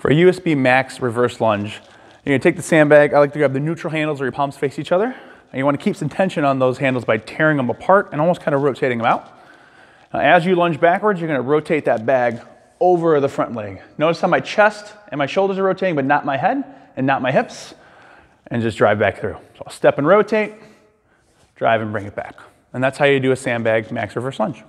For a USB max reverse lunge, you're gonna take the sandbag, I like to grab the neutral handles where your palms face each other, and you wanna keep some tension on those handles by tearing them apart and almost kind of rotating them out. Now, as you lunge backwards, you're gonna rotate that bag over the front leg. Notice how my chest and my shoulders are rotating, but not my head and not my hips, and just drive back through. So I'll step and rotate, drive and bring it back. And that's how you do a sandbag max reverse lunge.